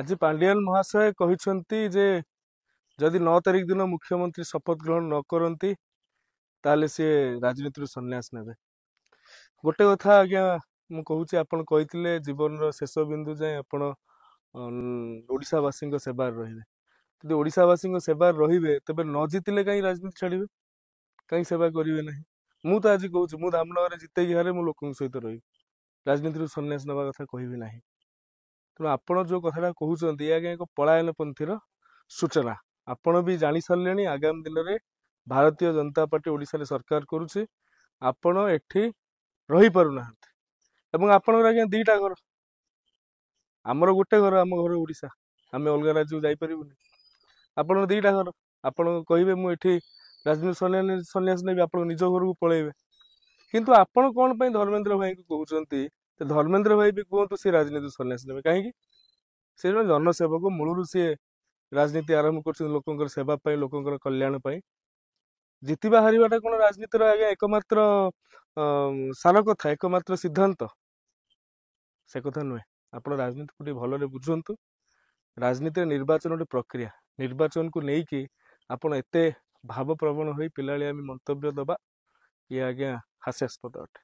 ଆଜି ପାଣ୍ଡିଆନ ମହାଶୟ କହିଛନ୍ତି ଯେ ଯଦି ନଅ ତାରିଖ ଦିନ ମୁଖ୍ୟମନ୍ତ୍ରୀ ଶପଥ ଗ୍ରହଣ ନ କରନ୍ତି ତାହେଲେ ସିଏ ରାଜନୀତିରୁ ସନ୍ନ୍ୟାସ ନେବେ ଗୋଟେ କଥା ଆଜ୍ଞା ମୁଁ କହୁଛି ଆପଣ କହିଥିଲେ ଜୀବନର ଶେଷ ବିନ୍ଦୁ ଯାଏଁ ଆପଣ ଓଡ଼ିଶାବାସୀଙ୍କ ସେବାରେ ରହିବେ ଯଦି ଓଡ଼ିଶାବାସୀଙ୍କ ସେବାରେ ରହିବେ ତେବେ ନ ଜିତିଲେ କାହିଁକି ରାଜନୀତି ଛାଡ଼ିବେ କାହିଁକି ସେବା କରିବେ ନାହିଁ ମୁଁ ତ ଆଜି କହୁଛି ମୁଁ ଧାମନଗରରେ ଜିତେଇକି ହାରେ ମୁଁ ଲୋକଙ୍କ ସହିତ ରହିବି ରାଜନୀତିରୁ ସନ୍ନ୍ୟାସ ନେବା କଥା କହିବି ନାହିଁ ତେଣୁ ଆପଣ ଯେଉଁ କଥାଟା କହୁଛନ୍ତି ଆଜ୍ଞା ଏକ ପଳାୟନ ପନ୍ଥୀର ସୂଚନା ଆପଣ ବି ଜାଣିସାରିଲେଣି ଆଗାମୀ ଦିନରେ ଭାରତୀୟ ଜନତା ପାର୍ଟି ଓଡ଼ିଶାରେ ସରକାର କରୁଛି ଆପଣ ଏଠି ରହିପାରୁନାହାନ୍ତି ଏବଂ ଆପଣଙ୍କର ଆଜ୍ଞା ଦୁଇଟା ଘର ଆମର ଗୋଟେ ଘର ଆମ ଘର ଓଡ଼ିଶା ଆମେ ଅଲଗା ରାଜ୍ୟକୁ ଯାଇପାରିବୁନି ଆପଣଙ୍କର ଦୁଇଟା ଘର ଆପଣ କହିବେ ମୁଁ ଏଠି ରାଜନୀତି ସନ୍ନ୍ୟାସ ନେବି ଆପଣ ନିଜ ଘରକୁ ପଳେଇବେ କିନ୍ତୁ ଆପଣ କ'ଣ ପାଇଁ ଧର୍ମେନ୍ଦ୍ର ଭାଇଙ୍କୁ କହୁଛନ୍ତି ଧର୍ମେନ୍ଦ୍ର ଭାଇ ବି କୁହନ୍ତୁ ସେ ରାଜନୀତି ସରି ଆସିଲେ କାହିଁକି ସେ ଜଣେ ଜନସେବକ ମୂଳରୁ ସିଏ ରାଜନୀତି ଆରମ୍ଭ କରୁଛନ୍ତି ଲୋକଙ୍କର ସେବା ପାଇଁ ଲୋକଙ୍କର କଲ୍ୟାଣ ପାଇଁ ଜିତିବା ହାରିବାଟା କ'ଣ ରାଜନୀତିର ଆଜ୍ଞା ଏକମାତ୍ର ସାର କଥା ଏକମାତ୍ର ସିଦ୍ଧାନ୍ତ ସେ କଥା ନୁହେଁ ଆପଣ ରାଜନୀତିକୁ ଟିକେ ଭଲରେ ବୁଝନ୍ତୁ ରାଜନୀତିରେ ନିର୍ବାଚନ ଗୋଟେ ପ୍ରକ୍ରିୟା ନିର୍ବାଚନକୁ ନେଇକି ଆପଣ ଏତେ ଭାବପ୍ରବଣ ହୋଇ ପିଲାଳି ଆମେ ମନ୍ତବ୍ୟ ଦେବା ଇଏ ଆଜ୍ଞା ହାସ୍ୟାସ୍ପଦ ଅଟେ